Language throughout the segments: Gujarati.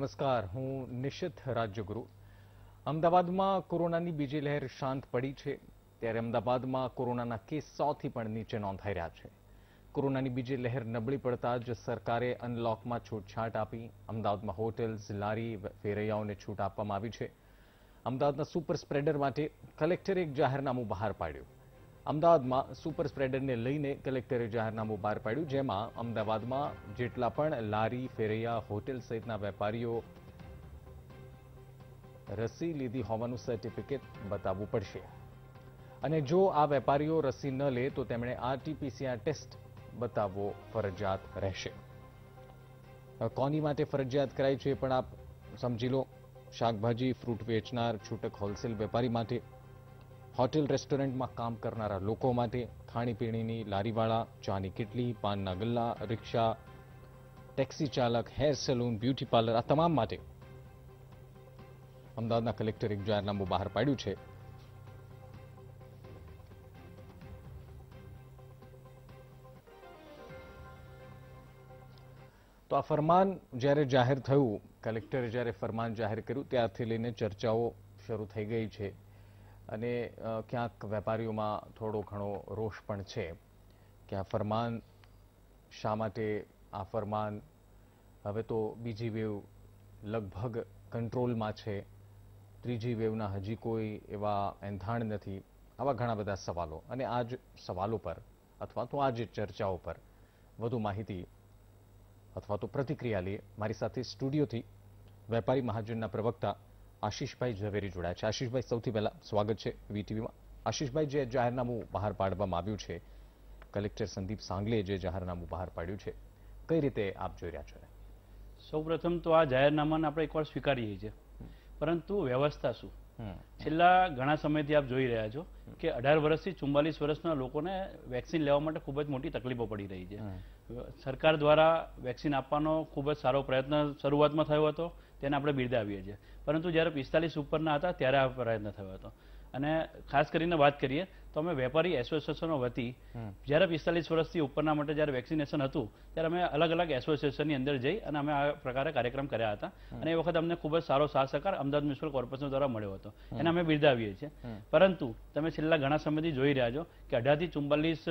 નમસ્કાર હું નિશિત રાજ્યગુરુ અમદાવાદમાં કોરોનાની બીજી લહેર શાંત પડી છે ત્યારે અમદાવાદમાં કોરોનાના કેસ સોથી પણ નીચે નોંધાઈ રહ્યા છે કોરોનાની બીજી લહેર નબળી પડતા જ સરકારે અનલોકમાં છૂટછાટ આપી અમદાવાદમાં હોટેલ્સ લારી ફેરૈયાઓને છૂટ આપવામાં આવી છે અમદાવાદના સુપર સ્પ્રેડર માટે કલેક્ટરે એક જાહેરનામું બહાર પાડ્યું અમદાવાદમાં સુપર સ્પ્રેડરને લઈને કલેક્ટરે જાહેરનામું બહાર પાડ્યું જેમાં અમદાવાદમાં જેટલા પણ લારી ફેરૈયા હોટેલ સહિતના વેપારીઓ રસી લીધી હોવાનું સર્ટિફિકેટ બતાવવું પડશે અને જો આ વેપારીઓ રસી ન લે તો તેમણે આરટીપીસીઆર ટેસ્ટ બતાવવો ફરજિયાત રહેશે કોની માટે ફરજિયાત કરાય છે પણ આપ સમજી લો શાકભાજી ફ્રૂટ વેચનાર છૂટક હોલસેલ વેપારી માટે હોટેલ રેસ્ટોરન્ટમાં કામ કરનારા લોકો માટે ખાણીપીણીની લારીવાળા ચાની કેટલી પાનના ગલ્લા રિક્ષા ટેક્સી ચાલક હેર સલૂન બ્યુટી પાર્લર આ તમામ માટે અમદાવાદના કલેક્ટર એક જાહેરનામું બહાર પાડ્યું છે તો આ ફરમાન જ્યારે જાહેર થયું કલેક્ટરે જ્યારે ફરમાન જાહેર કર્યું ત્યારથી લઈને ચર્ચાઓ શરૂ થઈ ગઈ છે અને ક્યાંક વેપારીઓમાં થોડો ઘણો રોષ પણ છે કે આ ફરમાન શા માટે આ ફરમાન હવે તો બીજી વેવ લગભગ કંટ્રોલમાં છે ત્રીજી વેવના હજી કોઈ એવા એંધાણ નથી આવા ઘણા બધા સવાલો અને આ જ સવાલો પર અથવા તો આ જ ચર્ચાઓ પર વધુ માહિતી અથવા તો પ્રતિક્રિયા લઈએ મારી સાથે સ્ટુડિયોથી વેપારી મહાજનના પ્રવક્તા આશિષભાઈ ઝવેરી જોડાયા છે આશીષભાઈ સૌથી પહેલાં સ્વાગત છે વીટીવીમાં આશીષભાઈ જે જાહેરનામું બહાર પાડવામાં આવ્યું છે કલેક્ટર સંદીપ સાંગલે જે જાહેરનામું બહાર પાડ્યું છે કઈ રીતે આપ જોઈ રહ્યા છો સૌપ્રથમ તો આ જાહેરનામાને આપણે એકવાર સ્વીકારીએ છીએ પરંતુ વ્યવસ્થા શું છેલ્લા ઘણા સમયથી આપ જોઈ રહ્યા છો કે અઢાર વર્ષથી ચુમ્બાલીસ વર્ષના લોકોને વેક્સિન લેવા માટે ખૂબ જ મોટી તકલીફો પડી રહી છે સરકાર દ્વારા વેક્સિન આપવાનો ખૂબ જ સારો પ્રયત્ન શરૂઆતમાં થયો હતો તેને આપણે બિરદાવીએ છીએ પરંતુ જ્યારે પિસ્તાલીસ ઉપરના હતા ત્યારે આ પ્રયત્ન થયો હતો અને ખાસ કરીને વાત કરીએ તો અમે વેપારી એસોસિએશનો વતી જ્યારે પિસ્તાલીસ વર્ષથી ઉપરના માટે જ્યારે વેક્સિનેશન હતું ત્યારે અમે અલગ અલગ એસોસિએશનની અંદર જઈ અને અમે આ પ્રકારે કાર્યક્રમ કર્યા હતા અને એ વખત અમને ખૂબ જ સારો સાથ સહકાર અમદાવાદ મ્યુનિસિપલ કોર્પોરેશન દ્વારા મળ્યો હતો એને અમે બિરદાવીએ છીએ પરંતુ તમે છેલ્લા ઘણા સમયથી જોઈ રહ્યા છો કે અઢારથી ચુમ્બાલીસ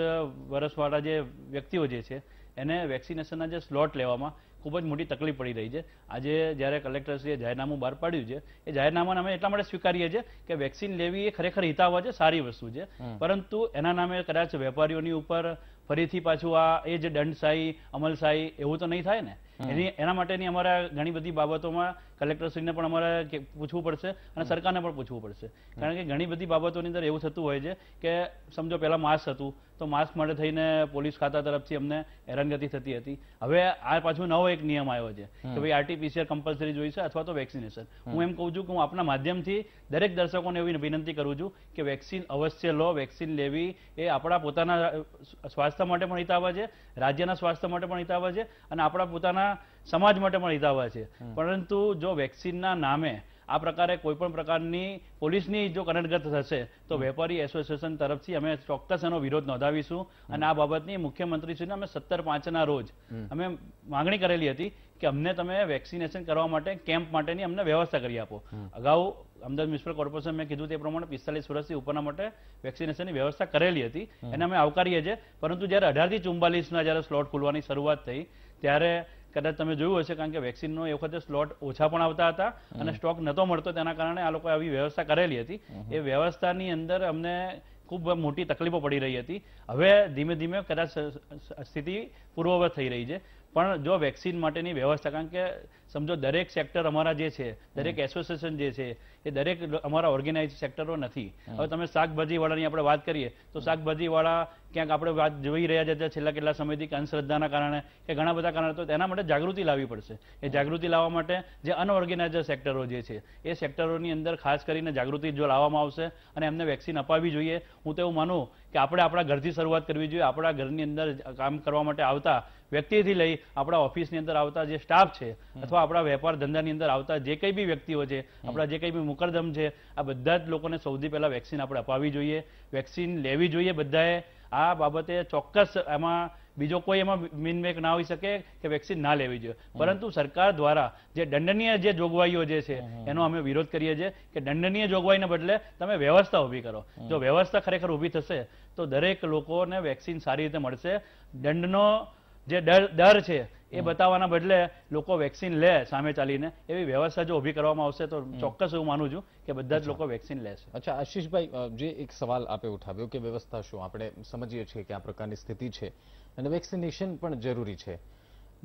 વર્ષવાળા જે વ્યક્તિઓ જે છે એને વેક્સિનેશનના જે સ્લોટ લેવામાં ખૂબ જ મોટી તકલીફ પડી રહી છે આજે જ્યારે કલેક્ટરશ્રીએ જાહેરનામું બહાર પાડ્યું છે એ જાહેરનામાને અમે એટલા માટે સ્વીકારીએ છીએ કે વેક્સિન લેવી એ ખરેખર હિતાવહ છે સારી વસ્તુ છે પરંતુ એના નામે કદાચ વેપારીઓની ઉપર ફરીથી પાછું આ એ જ દંડશાહી અમલશાહી એવું તો નહીં થાય ને એની એના માટેની અમારા ઘણી બધી બાબતોમાં કલેક્ટરશ્રીને પણ અમારે પૂછવું પડશે અને સરકારને પણ પૂછવું પડશે કારણ કે ઘણી બધી બાબતોની અંદર એવું થતું હોય છે કે સમજો પહેલાં માસ્ક હતું તો માસ્ક માટે થઈને પોલીસ ખાતા તરફથી અમને હેરાનગતિ થતી હતી હવે આ પાછું નવો એક નિયમ આવ્યો છે કે ભાઈ આરટીપીસીઆર કમ્પલસરી જોઈશે અથવા તો વેક્સિનેશન હું એમ કહું છું કે હું આપના માધ્યમથી દરેક દર્શકોને એવી વિનંતી કરું છું કે વેક્સિન અવશ્ય લો વેક્સિન લેવી એ આપણા પોતાના સ્વાસ્થ્ય માટે પણ હિતાવ છે રાજ્યના સ્વાસ્થ્ય માટે પણ હિતાવ છે અને આપણા પોતાના સમાજ માટે પણ હિતાવહ છે પરંતુ જો વેક્સિનના નામે આ પ્રકારે કોઈ પણ પ્રકારની પોલીસની જો કનડગત થશે તો વેપારી એસોસિએશન તરફથી અમે ચોક્કસ એનો વિરોધ નોંધાવીશું અને આ બાબતની મુખ્યમંત્રીશ્રીને અમે સત્તર પાંચના રોજ અમે માંગણી કરેલી હતી કે અમને તમે વેક્સિનેશન કરવા માટે કેમ્પ માટેની અમને વ્યવસ્થા કરી આપો અગાઉ અમદાવાદ મ્યુનિસિપલ કોર્પોરેશન મેં કીધું તે પ્રમાણે પિસ્તાલીસ વર્ષથી ઉપરના માટે વેક્સિનેશનની વ્યવસ્થા કરેલી હતી એને અમે આવકારીએ છીએ પરંતુ જ્યારે અઢારથી ચુમ્બાલીસના જ્યારે સ્લોટ ખુલવાની શરૂઆત થઈ ત્યારે કદાચ તમે જોયું હશે કારણ કે વેક્સિનનો એ વખતે સ્લોટ ઓછા પણ આવતા હતા અને સ્ટોક નહોતો મળતો તેના કારણે આ લોકોએ આવી વ્યવસ્થા કરેલી હતી એ વ્યવસ્થાની અંદર અમને ખૂબ મોટી તકલીફો પડી રહી હતી હવે ધીમે ધીમે કદાચ સ્થિતિ પૂર્વવત થઈ રહી છે પણ જો વેક્સિન માટેની વ્યવસ્થા કારણ કે સમજો દરેક સેક્ટર અમારા જે છે દરેક એસોસિએશન જે છે એ દરેક અમારા ઓર્ગેનાઇઝ સેક્ટરો નથી હવે તમે શાકભાજીવાળાની આપણે વાત કરીએ તો શાકભાજીવાળા ક્યાંક આપણે વાત જોઈ રહ્યા છે છેલ્લા કેટલા સમયથી કે અંધશ્રદ્ધાના કારણે કે ઘણા બધા કારણે તો તેના માટે જાગૃતિ લાવવી પડશે એ જાગૃતિ લાવવા માટે જે અનઓર્ગેનાઇઝ સેક્ટરો જે છે એ સેક્ટરોની અંદર ખાસ કરીને જાગૃતિ જો લાવવામાં આવશે અને એમને વેક્સિન અપાવી જોઈએ હું તો એવું માનું કે આપણે આપણા ઘરથી શરૂઆત કરવી જોઈએ આપણા ઘરની અંદર કામ કરવા માટે આવતા વ્યક્તિથી લઈ આપણા ઓફિસની અંદર આવતા જે સ્ટાફ છે અથવા આપણા વેપાર ધંધાની અંદર આવતા જે કંઈ બી વ્યક્તિઓ છે આપણા જે કંઈ બી મુકરદમ છે આ બધા જ લોકોને સૌથી પહેલાં વેક્સિન આપણે અપાવી જોઈએ વેક્સિન લેવી જોઈએ બધાએ આ બાબતે ચોક્કસ એમાં બીજો કોઈ એમાં મિનમેક ના હોઈ શકે કે વેક્સિન ના લેવી જોઈએ પરંતુ સરકાર દ્વારા જે દંડનીય જે જોગવાઈઓ જે છે એનો અમે વિરોધ કરીએ છીએ કે દંડનીય જોગવાઈને બદલે તમે વ્યવસ્થા ઊભી કરો જો વ્યવસ્થા ખરેખર ઊભી થશે તો દરેક લોકોને વેક્સિન સારી રીતે મળશે દંડનો જે ડર છે એ બતાવવાના બદલે લોકો વેક્સિન લે સામે ચાલીને એવી વ્યવસ્થા જો ઊભી કરવામાં આવશે તો ચોક્કસ એવું માનું છું કે બધા જ લોકો વેક્સિન લેશે અચ્છા આશીષભાઈ જે એક સવાલ આપે ઉઠાવ્યો કે વ્યવસ્થા શું આપણે સમજીએ છીએ કે આ પ્રકારની સ્થિતિ છે અને વેક્સિનેશન પણ જરૂરી છે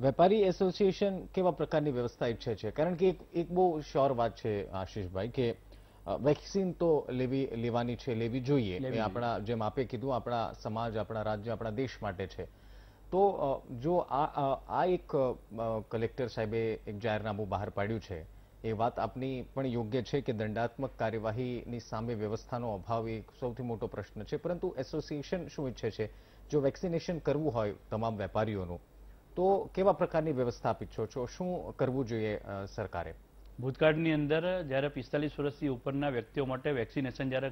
વેપારી એસોસિએશન કેવા પ્રકારની વ્યવસ્થા ઈચ્છે છે કારણ કે એક બહુ શ્યોર વાત છે આશીષભાઈ કે વેક્સિન તો લેવી લેવાની છે લેવી જોઈએ આપણા જેમ આપે કીધું આપણા સમાજ આપણા રાજ્ય આપણા દેશ માટે છે તો જો આ આ એક કલેક્ટર સાહેબે એક જાહેરનામું બહાર પાડ્યું છે એ વાત આપની પણ યોગ્ય છે કે દંડાત્મક કાર્યવાહીની સામે વ્યવસ્થાનો અભાવ એ સૌથી મોટો પ્રશ્ન છે પરંતુ એસોસિએશન શું ઈચ્છે છે જો વેક્સિનેશન કરવું હોય તમામ વેપારીઓનું તો કેવા પ્રકારની વ્યવસ્થા આપ ઈચ્છો છો શું કરવું જોઈએ સરકારે ભૂતકાળની અંદર જ્યારે પિસ્તાલીસ વર્ષથી ઉપરના વ્યક્તિઓ માટે વેક્સિનેશન જ્યારે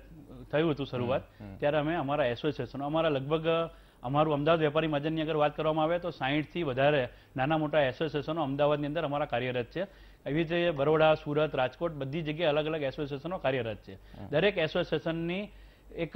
થયું હતું શરૂઆત ત્યારે અમે અમારા એસોસિએશન અમારા લગભગ અમારું અમદાવાદ વેપારી મહાજનની અગર વાત કરવામાં આવે તો સાહીઠથી વધારે નાના મોટા એસોસિએશનો અમદાવાદની અંદર અમારા કાર્યરત છે એવી રીતે બરોડા સુરત રાજકોટ બધી જગ્યાએ અલગ અલગ એસોસિએશનો કાર્યરત છે દરેક એસોસિએશનની એક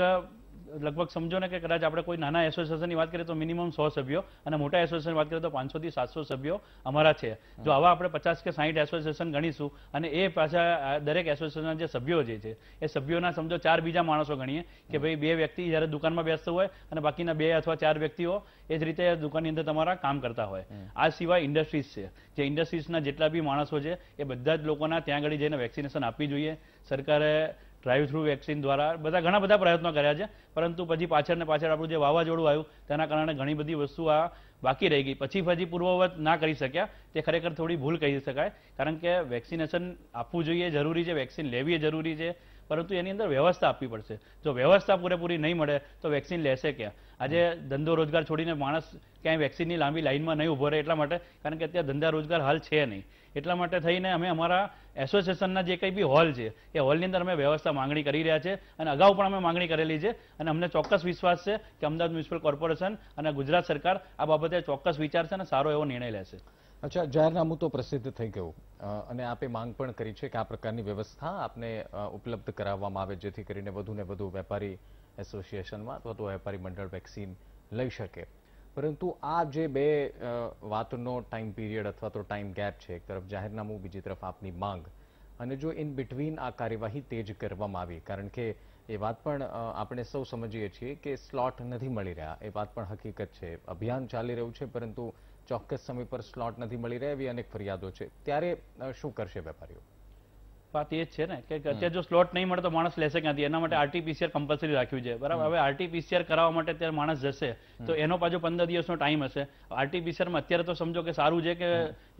લગભગ સમજો ને કે કદાચ આપણે કોઈ નાના એસોસિએશનની વાત કરીએ તો મિનિમમ સો સભ્યો અને મોટા એસોસિએશનની વાત કરીએ તો પાંચસોથી સાતસો સભ્યો અમારા છે જો આવા આપણે પચાસ કે સાહીઠ એસોસિએશન ગણીશું અને એ પાછા દરેક એસોસિએશન જે સભ્યો જે છે એ સભ્યોના સમજો ચાર બીજા માણસો ગણીએ કે ભાઈ બે વ્યક્તિ જ્યારે દુકાનમાં બેસતો હોય અને બાકીના બે અથવા ચાર વ્યક્તિઓ એ જ રીતે દુકાનની અંદર તમારા કામ કરતા હોય આ સિવાય ઇન્ડસ્ટ્રીઝ છે જે ઇન્ડસ્ટ્રીઝના જેટલા બી માણસો છે એ બધા જ લોકોના ત્યાં આગળ જઈને વેક્સિનેશન આપવી જોઈએ સરકારે ડ્રાઈવ થ્રુ વેક્સિન દ્વારા બધા ઘણા બધા પ્રયત્નો કર્યા છે પરંતુ પછી પાછળ ને પાછળ આપણું જે વાવાઝોડું આવ્યું તેના કારણે ઘણી બધી વસ્તુ આ બાકી રહી ગઈ પછી પછી પૂર્વવત ના કરી શક્યા તે ખરેખર થોડી ભૂલ કહી શકાય કારણ કે વેક્સિનેશન આપવું જોઈએ જરૂરી છે વેક્સિન લેવી જરૂરી છે પરંતુ એની અંદર વ્યવસ્થા આપવી પડશે જો વ્યવસ્થા પૂરેપૂરી નહીં મળે તો વેક્સિન લેશે ક્યાં આજે ધંધો રોજગાર છોડીને માણસ ક્યાંય વેક્સિનની લાંબી લાઇનમાં નહીં ઉભો રહે એટલા માટે કારણ કે અત્યારે ધંધા રોજગાર હાલ છે નહીં એટલા માટે થઈને અમે અમારા એસોસિએશનના જે કંઈ બી હોલ છે એ હોલની અંદર અમે વ્યવસ્થા માંગણી કરી રહ્યા છે અને અગાઉ પણ અમે માંગણી કરેલી છે અને અમને ચોક્કસ વિશ્વાસ છે કે અમદાવાદ મ્યુનિસિપલ કોર્પોરેશન અને ગુજરાત સરકાર આ બાબતે ચોક્કસ વિચારશે અને સારો એવો નિર્ણય લેશે અચ્છા જાહેરનામું તો પ્રસિદ્ધ થઈ ગયું અને આપે માંગ પણ કરી છે કે આ પ્રકારની વ્યવસ્થા આપને ઉપલબ્ધ કરાવવામાં આવે જેથી કરીને વધુ ને વધુ વેપારી એસોસિએશનમાં અથવા તો વેપારી મંડળ વેક્સિન લઈ શકે પરંતુ આ જે બે વાતનો ટાઈમ પીરિયડ અથવા તો ટાઈમ ગેપ છે એક તરફ જાહેરનામું બીજી તરફ આપની માંગ અને જો ઇન બિટવીન આ કાર્યવાહી તેજ કરવામાં આવી કારણ કે એ વાત પણ આપણે સૌ સમજીએ છીએ કે સ્લોટ નથી મળી રહ્યા એ વાત પણ હકીકત છે અભિયાન ચાલી રહ્યું છે પરંતુ ચોક્કસ સમય પર સ્લોટ નથી મળી રહ્યા એવી અનેક ફરિયાદો છે ત્યારે શું કરશે વેપારીઓ વાત એ છે ને કે અત્યારે જો સ્લોટ નહીં મળે તો માણસ લેશે ક્યાંથી એના માટે આરટીપીસીઆર કમ્પલસરી રાખ્યું છે બરાબર હવે આરટીપીસીઆર કરાવવા માટે અત્યારે માણસ જશે તો એનો પાછો પંદર દિવસનો ટાઈમ હશે આરટીપીસીઆરમાં અત્યારે તો સમજો કે સારું છે કે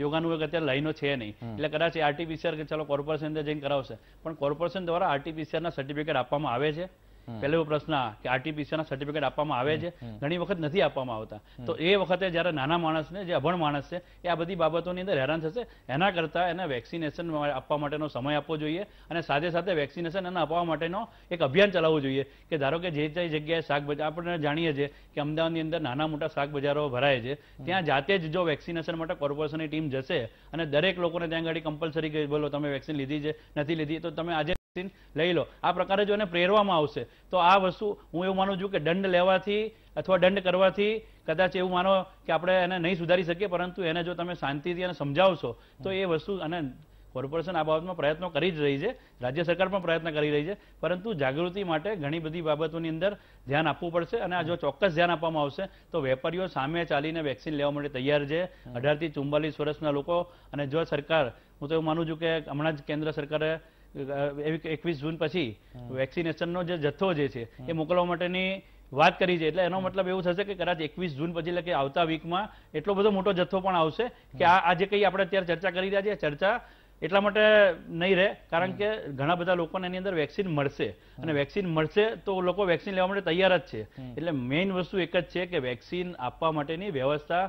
યોગાનું એક અત્યારે લાઈનો છે નહીં એટલે કદાચ આરટીપીસીઆર કે ચાલો કોર્પોરેશન જઈને કરાવશે પણ કોર્પોરેશન દ્વારા આરટીપીસીઆરના સર્ટિફિકેટ આપવામાં આવે છે પહેલો એવો પ્રશ્ન કે આરટીપીસીના સર્ટિફિકેટ આપવામાં આવે છે ઘણી વખત નથી આપવામાં આવતા તો એ વખતે જ્યારે નાના માણસને જે અભણ માણસ છે એ આ બધી બાબતોની અંદર હેરાન થશે એના કરતા એને વેક્સિનેશન આપવા માટેનો સમય આપવો જોઈએ અને સાથે સાથે વેક્સિનેશન એને આપવા માટેનો એક અભિયાન ચલાવવું જોઈએ કે ધારો કે જે તે જગ્યાએ શાકભાજી આપણે જાણીએ છીએ કે અમદાવાદની અંદર નાના મોટા શાકબજારો ભરાય છે ત્યાં જાતે જ જો વેક્સિનેશન માટે કોર્પોરેશનની ટીમ જશે અને દરેક લોકોને ત્યાં આગળ કમ્પલસરી કહી બોલો તમે વેક્સિન લીધી છે નથી લીધી તો તમે આજે લઈ લો આ પ્રકારે જો એને પ્રેરવામાં આવશે તો આ વસ્તુ હું એવું માનું છું કે દંડ લેવાથી અથવા દંડ કરવાથી કદાચ એવું માનો કે આપણે એને નહીં સુધારી શકીએ પરંતુ એને જો તમે શાંતિથી એને સમજાવશો તો એ વસ્તુ અને કોર્પોરેશન આ બાબતમાં પ્રયત્નો કરી જ રહી છે રાજ્ય સરકાર પણ પ્રયત્ન કરી રહી છે પરંતુ જાગૃતિ માટે ઘણી બધી બાબતોની અંદર ધ્યાન આપવું પડશે અને આ જો ચોક્કસ ધ્યાન આપવામાં આવશે તો વેપારીઓ સામે ચાલીને વેક્સિન લેવા માટે તૈયાર છે અઢારથી ચુમ્બાલીસ વર્ષના લોકો અને જો સરકાર હું તો એવું માનું છું કે હમણાં જ કેન્દ્ર સરકારે એકવીસ જૂન પછી વેક્સિનેશનનો જે જથ્થો જે છે એ મોકલવા માટેની વાત કરી છે એટલે એનો મતલબ એવું થશે કે કદાચ એકવીસ જૂન પછી એટલે કે આવતા વીકમાં એટલો બધો મોટો જથ્થો પણ આવશે કે આ આજે કંઈ આપણે અત્યારે ચર્ચા કરી રહ્યા છીએ ચર્ચા એટલા માટે નહીં રહે કારણ કે ઘણા બધા લોકોને એની અંદર વેક્સિન મળશે અને વેક્સિન મળશે તો લોકો વેક્સિન લેવા માટે તૈયાર જ છે એટલે મેઇન વસ્તુ એક જ છે કે વેક્સિન આપવા માટેની વ્યવસ્થા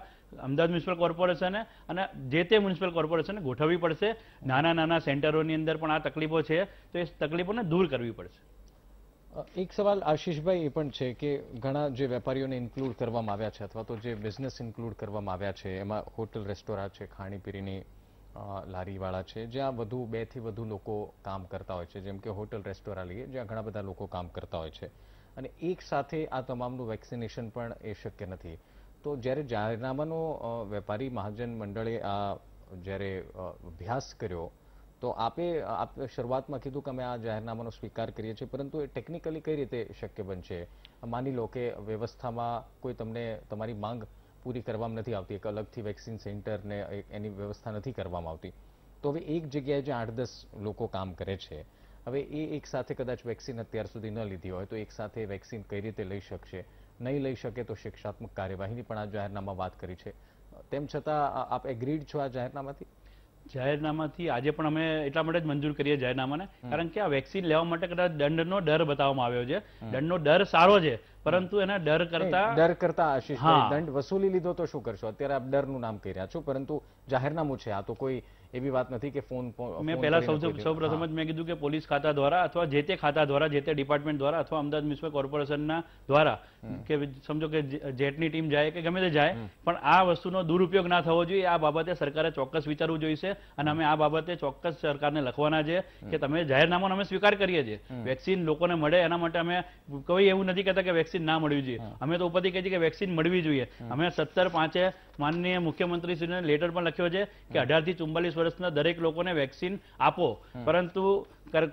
અમદાવાદ મ્યુનિસિપલ કોર્પોરેશને અને જે તે મ્યુનિસિપલ કોર્પોરેશનને ગોઠવવી પડશે નાના નાના સેન્ટરોની અંદર પણ આ તકલીફો છે તો એ તકલીફોને દૂર કરવી પડશે એક સવાલ આશીષભાઈ એ પણ છે કે ઘણા જે વેપારીઓને ઇન્ક્લુડ કરવામાં આવ્યા છે અથવા તો જે બિઝનેસ ઇન્ક્લુડ કરવામાં આવ્યા છે એમાં હોટલ રેસ્ટોરાં છે ખાણીપીણીની લારીવાળા છે જ્યાં વધુ બેથી વધુ લોકો કામ કરતા હોય છે જેમ કે હોટલ રેસ્ટોરાં લઈએ જ્યાં ઘણા બધા લોકો કામ કરતા હોય છે અને એક સાથે આ તમામનું વેક્સિનેશન પણ એ શક્ય નથી તો જ્યારે જાહેરનામાનો વેપારી મહાજન મંડળે આ જ્યારે અભ્યાસ કર્યો તો આપે આપ શરૂઆતમાં કીધું કે અમે આ જાહેરનામાનો સ્વીકાર કરીએ છીએ પરંતુ એ ટેકનિકલી કઈ રીતે શક્ય બનશે માની લો કે વ્યવસ્થામાં કોઈ તમને તમારી માંગ પૂરી કરવામાં નથી આવતી એક અલગથી વેક્સિન સેન્ટરને એની વ્યવસ્થા નથી કરવામાં આવતી તો હવે એક જગ્યાએ જે આઠ દસ લોકો કામ કરે છે હવે એ એક સાથે કદાચ વેક્સિન અત્યાર સુધી ન લીધી હોય તો એક સાથે વેક્સિન કઈ રીતે લઈ શકશે નહીં લઈ શકે તો શિક્ષાત્મક કાર્યવાહીની પણ આ જાહેરનામા વાત કરી છે તેમ છતાં આપ એગ્રીડ છો આ જાહેરનામાથી જાહેરનામાથી આજે પણ અમે એટલા માટે જ મંજૂર કરીએ જાહેરનામાને કારણ કે આ વેક્સિન લેવા માટે કદાચ દંડનો ડર બતાવવામાં આવ્યો છે દંડનો ડર સારો છે પરંતુ એના ડર કરતા ડર કરતા આશીષભાઈ દંડ વસૂલી લીધો તો શું કરશો અત્યારે આપ ડરનું નામ કહી રહ્યા છો પરંતુ જાહેરનામું છે આ તો કોઈ એવી વાત નથી કે ફોન મેં પહેલા સૌ પ્રથમ જ મેં કીધું કે પોલીસ ખાતા દ્વારા અથવા જે તે ખાતા દ્વારા જે તે ડિપાર્ટમેન્ટ દ્વારા અથવા અમદાવાદ મ્યુનિસિપલ કોર્પોરેશનના દ્વારા કે સમજો કે જેટની ટીમ જાય કે ગમે તે જાય પણ આ વસ્તુનો દુરુપયોગ ના થવો જોઈએ આ બાબતે સરકારે ચોક્કસ વિચારવું જોઈશે અને અમે આ બાબતે ચોક્કસ સરકારને લખવાના છે કે તમે જાહેરનામાનો અમે સ્વીકાર કરીએ છીએ વેક્સિન લોકોને મળે એના માટે અમે કોઈ એવું નથી કહેતા કે વેક્સિન ના મળવી જોઈએ અમે તો ઉપરથી કહીએ છીએ કે વેક્સિન મળવી જોઈએ અમે સત્તર પાંચે માનનીય મુખ્યમંત્રીશ્રીને લેટર પણ લખ્યો છે કે અઢારથી ચુમ્બાલીસ વર્ષના દરેક લોકોને વેક્સિન આપો પરંતુ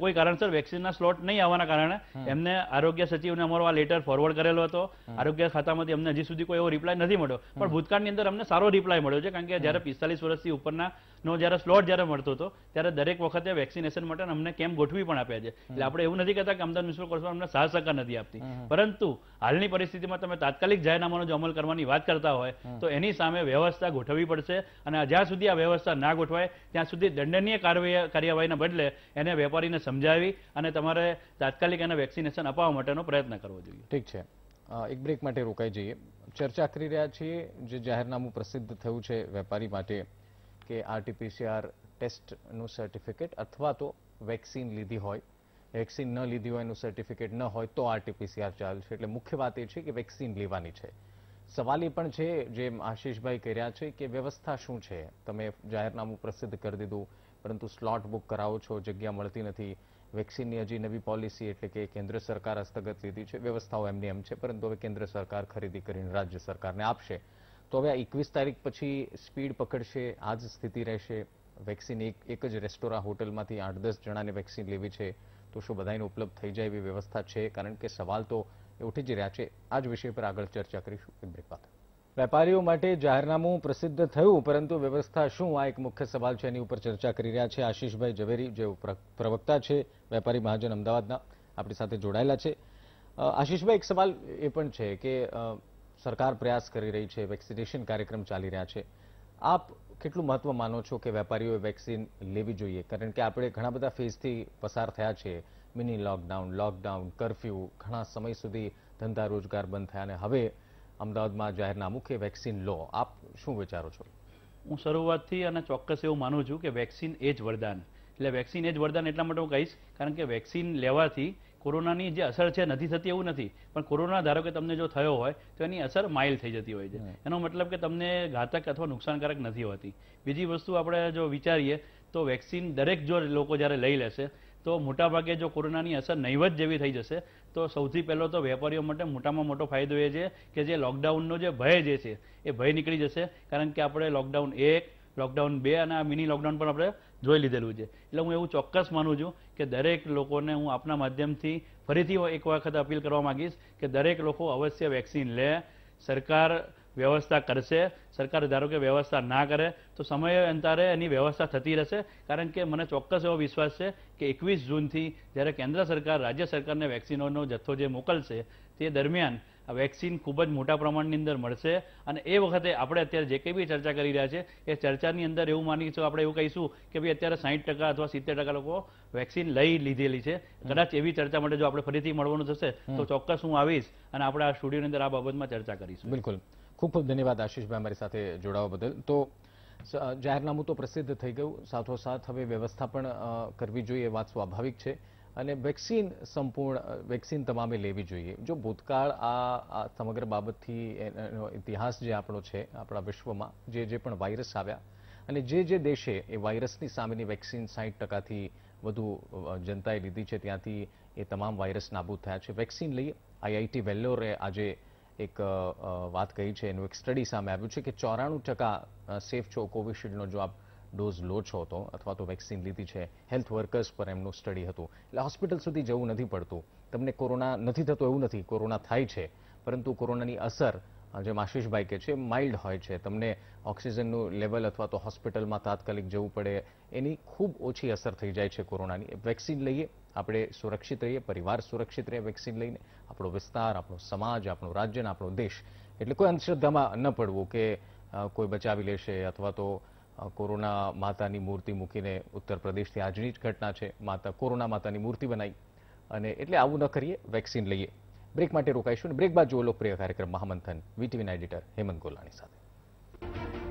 કોઈ કારણસર વેક્સિનના સ્લોટ નહીં આવવાના કારણે એમને આરોગ્ય સચિવને અમારો આ લેટર ફોરવર્ડ કરેલો હતો આરોગ્ય ખાતામાંથી અમને હજી સુધી કોઈ એવો રિપ્લાય નથી મળ્યો પણ ભૂતકાળની અંદર અમને સારો રિપ્લાય મળ્યો છે કારણ કે જ્યારે પિસ્તાલીસ વર્ષથી ઉપરના નો જ્યારે સ્લોટ જ્યારે મળતો હતો ત્યારે દરેક વખતે વેક્સિનેશન માટે અમને કેમ ગોઠવી પણ આપ્યા છે એટલે આપણે એવું નથી કહેતા કે અમદાવાદ મ્યુનિસિપલ કોર્પોરેશન અમને સાહસ નથી આપતી પરંતુ હાલની પરિસ્થિતિમાં તમે તાત્કાલિક જાહેરનામાનો જો અમલ કરવાની વાત કરતા હોય તો એની સામે સામે વ્યવસ્થા ગોઠવવી પડશે અને જ્યાં સુધી આ વ્યવસ્થા ના ગોઠવાય ત્યાં સુધી દંડનીય કાર્યવાહીના બદલે એને વેપારીને સમજાવી અને તમારે તાત્કાલિક એને વેક્સિનેશન અપાવવા માટેનો પ્રયત્ન કરવો જોઈએ ઠીક છે એક બ્રેક માટે રોકાઈ જઈએ ચર્ચા કરી રહ્યા છીએ જે જાહેરનામું પ્રસિદ્ધ થયું છે વેપારી માટે કે આરટીપીસીઆર ટેસ્ટનું સર્ટિફિકેટ અથવા તો વેક્સિન લીધી હોય વેક્સિન ન લીધી હોય એનું સર્ટિફિકેટ ન હોય તો આરટીપીસીઆર ચાલશે એટલે મુખ્ય વાત એ છે કે વેક્સિન લેવાની છે સવાલ એ પણ છે જેમ આશીષભાઈ કહી છે કે વ્યવસ્થા શું છે તમે જાહેરનામું પ્રસિદ્ધ કરી દીધું પરંતુ સ્લોટ બુક કરાવો છો જગ્યા મળતી નથી વેક્સિનની હજી નવી પોલિસી એટલે કે કેન્દ્ર સરકાર હસ્તગત લીધી છે વ્યવસ્થાઓ એમની એમ છે પરંતુ હવે કેન્દ્ર સરકાર ખરીદી કરીને રાજ્ય સરકારને આપશે તો હવે આ એકવીસ તારીખ પછી સ્પીડ પકડશે આ જ સ્થિતિ રહેશે વેક્સિન એક એક જ રેસ્ટોરાં હોટલમાંથી આઠ દસ જણાને વેક્સિન લેવી છે તો શું બધાને ઉપલબ્ધ થઈ જાય એવી વ્યવસ્થા છે કારણ કે સવાલ તો એ ઉઠી જ રહ્યા છે આ જ વિષય પર આગળ ચર્ચા કરીશું એક બ્રેક બાદ વેપારીઓ માટે જાહેરનામું પ્રસિદ્ધ થયું પરંતુ વ્યવસ્થા શું આ એક મુખ્ય સવાલ છે એની ઉપર ચર્ચા કરી રહ્યા છે આશીષભાઈ ઝવેરી જે પ્રવક્તા છે વેપારી મહાજન અમદાવાદના આપણી સાથે જોડાયેલા છે આશીષભાઈ એક સવાલ એ પણ છે કે સરકાર પ્રયાસ કરી રહી છે વેક્સિનેશન કાર્યક્રમ ચાલી રહ્યા છે આપ કેટલું મહત્વ માનો છો કે વેપારીઓએ વેક્સિન લેવી જોઈએ કારણ કે આપણે ઘણા બધા ફેઝથી પસાર થયા છીએ મિની લોકડાઉન લોકડાઉન કરફ્યુ ઘણા સમય સુધી ધંધા રોજગાર બંધ થયા અને હવે અમદાવાદમાં જાહેરનામું કે વેક્સિન લો આપ શું વિચારો છો હું શરૂઆતથી અને ચોક્કસ એવું માનું છું કે વેક્સિન એ જ વરદાન એટલે વેક્સિન એ જ વરદાન એટલા માટે હું કહીશ કારણ કે વેક્સિન લેવાથી કોરોનાની જે અસર છે નથી થતી એવું નથી પણ કોરોના ધારો કે તમને જો થયો હોય તો એની અસર માઇલ થઈ જતી હોય છે એનો મતલબ કે તમને ઘાતક અથવા નુકસાનકારક નથી હોતી બીજી વસ્તુ આપણે જો વિચારીએ તો વેક્સિન દરેક જો લોકો જ્યારે લઈ લેશે તો મોટાભાગે જો કોરોનાની અસર નહીવત જેવી થઈ જશે તો સૌથી પહેલો તો વેપારીઓ માટે મોટામાં મોટો ફાયદો એ છે કે જે લોકડાઉનનો જે ભય જે છે એ ભય નીકળી જશે કારણ કે આપણે લોકડાઉન એક લોકડાઉન બે અને આ મિની લોકડાઉન પણ આપણે જોઈ લીધેલું છે એટલે હું એવું ચોક્કસ માનું છું કે દરેક લોકોને હું આપના માધ્યમથી ફરીથી એક વખત અપીલ કરવા માગીશ કે દરેક લોકો અવશ્ય વેક્સિન લે સરકાર વ્યવસ્થા કરશે સરકાર ધારો કે વ્યવસ્થા ના કરે તો સમય અંતરે એની વ્યવસ્થા થતી રહેશે કારણ કે મને ચોક્કસ એવો વિશ્વાસ છે કે એકવીસ જૂનથી જ્યારે કેન્દ્ર સરકાર રાજ્ય સરકારને વેક્સિનોનો જથ્થો જે મોકલશે તે દરમિયાન આ વેક્સિન ખૂબ જ મોટા પ્રમાણની અંદર મળશે અને એ વખતે આપણે અત્યારે જે કંઈ બી ચર્ચા કરી રહ્યા છે એ ચર્ચાની અંદર એવું માનીશું આપણે એવું કહીશું કે ભાઈ અત્યારે સાહીઠ ટકા અથવા સિત્તેર ટકા લોકો વેક્સિન લઈ લીધેલી છે કદાચ એવી ચર્ચા માટે જો આપણે ફરીથી મળવાનું થશે તો ચોક્કસ હું આવીશ અને આપણે આ સ્ટુડિયોની અંદર આ બાબતમાં ચર્ચા કરીશું બિલકુલ ખૂબ ખૂબ ધન્યવાદ આશીષભાઈ અમારી સાથે જોડાવા બદલ તો જાહેરનામું તો પ્રસિદ્ધ થઈ ગયું સાથોસાથ હવે વ્યવસ્થા પણ કરવી જોઈએ વાત સ્વાભાવિક છે અને વેક્સિન સંપૂર્ણ વેક્સિન તમામે લેવી જોઈએ જો ભૂતકાળ આ સમગ્ર બાબતથી એનો ઇતિહાસ જે આપણો છે આપણા વિશ્વમાં જે જે પણ વાયરસ આવ્યા અને જે જે દેશે એ વાયરસની સામેની વેક્સિન સાઠ ટકાથી વધુ જનતાએ લીધી છે ત્યાંથી એ તમામ વાયરસ નાબૂદ થયા છે વેક્સિન લઈએ આઈઆઈટી વેલ્લોરે આજે એક વાત કહી છે એનું એક સ્ટડી સામે આવ્યું છે કે ચોરાણું ટકા સેફ છો કોવિશિલ્ડનો જો આપ ડોઝ લો છો તો અથવા તો વેક્સિન લીધી છે હેલ્થ વર્કર્સ પર એમનું સ્ટડી હતું એટલે હોસ્પિટલ સુધી જવું નથી પડતું તમને કોરોના નથી થતો એવું નથી કોરોના થાય છે પરંતુ કોરોનાની અસર જેમ આશીષભાઈ કે છે માઇલ્ડ હોય છે તમને ઓક્સિજનનું લેવલ અથવા તો હોસ્પિટલમાં તાત્કાલિક જવું પડે એની ખૂબ ઓછી અસર થઈ જાય છે કોરોનાની વેક્સિન લઈએ આપણે સુરક્ષિત રહીએ પરિવાર સુરક્ષિત રહે વેક્સિન લઈને આપણો વિસ્તાર આપણો સમાજ આપણો રાજ્ય અને આપણો દેશ એટલે કોઈ અંધશ્રદ્ધામાં ન પડવું કે કોઈ બચાવી લેશે અથવા તો કોરોના માતાની મૂર્તિ મૂકીને ઉત્તર પ્રદેશથી આજની જ ઘટના છે માતા કોરોના માતાની મૂર્તિ બનાવી અને એટલે આવું ન કરીએ વેક્સિન લઈએ બ્રેક માટે રોકાઈશું અને બ્રેક બાદ જુઓ લોકપ્રિય કાર્યક્રમ મહામંથન વીટીવીના એડિટર હેમંત ગોલાણી સાથે